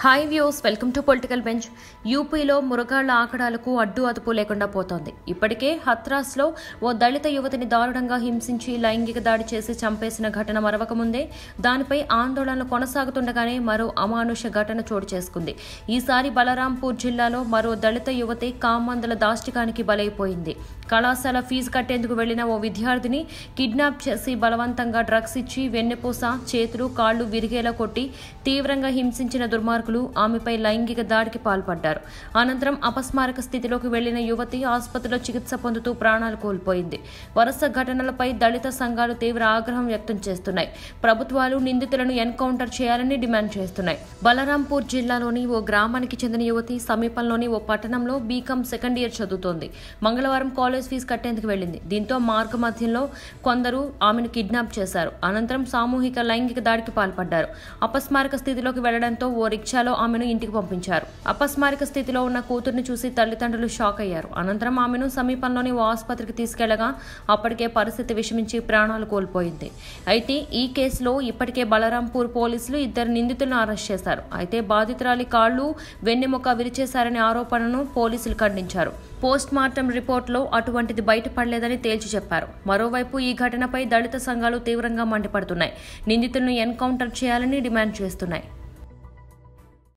hi views welcome to political bench యూపీలో మురగాళ్ల ఆకడాలకు అడ్డు అదుపు లేకుండా పోతోంది ఇప్పటికే హత్రాస్లో ఓ దళిత యువతిని దారుణంగా హింసించి లైంగిక దాడి చేసి చంపేసిన ఘటన మరవకముందే దానిపై ఆందోళనలు కొనసాగుతుండగానే మరో అమానుష ఘటన చోటు చేసుకుంది ఈసారి బలరాంపూర్ జిల్లాలో మరో దళిత యువతి కామందల దాష్టికానికి బలైపోయింది కళాశాల ఫీజు కట్టేందుకు వెళ్లిన ఓ విద్యార్థిని కిడ్నాప్ చేసి బలవంతంగా డ్రగ్స్ ఇచ్చి వెన్నెపూస చేతులు కాళ్లు విరిగేలా కొట్టి తీవ్రంగా హింసించిన దుర్మార్గులు ఆమెపై లైంగిక దాడికి పాల్పడ్డారు అనంతరం అపస్మారక స్థితిలోకి వెళ్లిన యువతి ఆసుపత్రిలో చికిత్స పొందుతూ ప్రాణాలు కోల్పోయింది వరుస ఘటనలపై దళిత సంఘాలు తీవ్ర ఆగ్రహం వ్యక్తం చేస్తున్నాయి ప్రభుత్వాలు నిందితులను ఎన్కౌంటర్ చేయాలని డిమాండ్ చేస్తున్నాయి బలరాంపూర్ జిల్లాలోని ఓ గ్రామానికి చెందిన యువతి సమీపంలోని ఓ పట్టణంలో బీకాం సెకండ్ ఇయర్ చదువుతోంది మంగళవారం కాలేజ్ కాలేజ్ ఫీజు కట్టేందుకు వెళ్ళింది దీంతో మార్గ మధ్యంలో కొందరు ఆమెను కిడ్నాప్ చేశారు అనంతరం సామూహిక లైంగిక దాడికి పాల్పడ్డారు అపస్మారక స్థితిలోకి వెళ్లడంతో ఓ రిక్షాలో ఆమెను ఇంటికి పంపించారు అపస్మారక స్థితిలో ఉన్న కూతుర్ని చూసి తల్లిదండ్రులు షాక్ అయ్యారు అనంతరం ఆమెను సమీపంలోని ఓ ఆసుపత్రికి తీసుకెళ్లగా అప్పటికే పరిస్థితి విషమించి ప్రాణాలు కోల్పోయింది అయితే ఈ కేసులో ఇప్పటికే బలరాంపూర్ పోలీసులు ఇద్దరు నిందితులను అరెస్ట్ చేశారు అయితే బాధితురాలి కాళ్లు వెన్నెముక విరిచేశారనే ఆరోపణను పోలీసులు ఖండించారు పోస్ట్ మార్టం రిపోర్టులో అటు అటువంటిది బయటపడలేదని తేల్చి చెప్పారు మరోవైపు ఈ ఘటనపై దళిత సంఘాలు తీవ్రంగా మండిపడుతున్నాయి నిందితులను ఎన్కౌంటర్ చేయాలని డిమాండ్ చేస్తున్నాయి